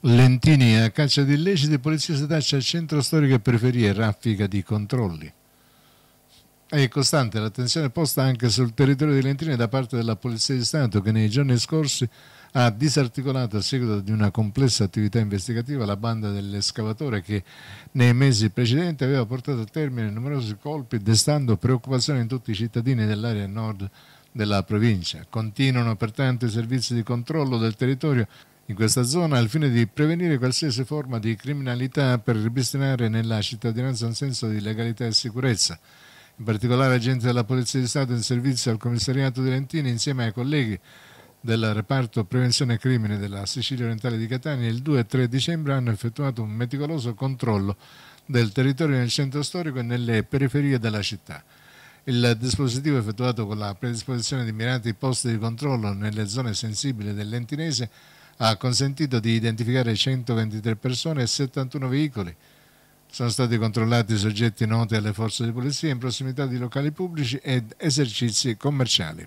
Lentini a caccia di illeciti, polizia si taccia al centro storico e periferie, raffica di controlli. È costante l'attenzione posta anche sul territorio di Lentini da parte della Polizia di Stato che nei giorni scorsi ha disarticolato a seguito di una complessa attività investigativa la banda dell'escavatore che nei mesi precedenti aveva portato a termine numerosi colpi destando preoccupazione in tutti i cittadini dell'area nord della provincia. Continuano pertanto i servizi di controllo del territorio in questa zona al fine di prevenire qualsiasi forma di criminalità per ripristinare nella cittadinanza un senso di legalità e sicurezza. In particolare agenti della Polizia di Stato in servizio al commissariato di Lentini insieme ai colleghi del reparto prevenzione crimine della Sicilia orientale di Catania il 2 e 3 dicembre hanno effettuato un meticoloso controllo del territorio nel centro storico e nelle periferie della città. Il dispositivo effettuato con la predisposizione di mirati posti di controllo nelle zone sensibili dell'Entinese ha consentito di identificare 123 persone e 71 veicoli. Sono stati controllati soggetti noti alle forze di polizia in prossimità di locali pubblici ed esercizi commerciali.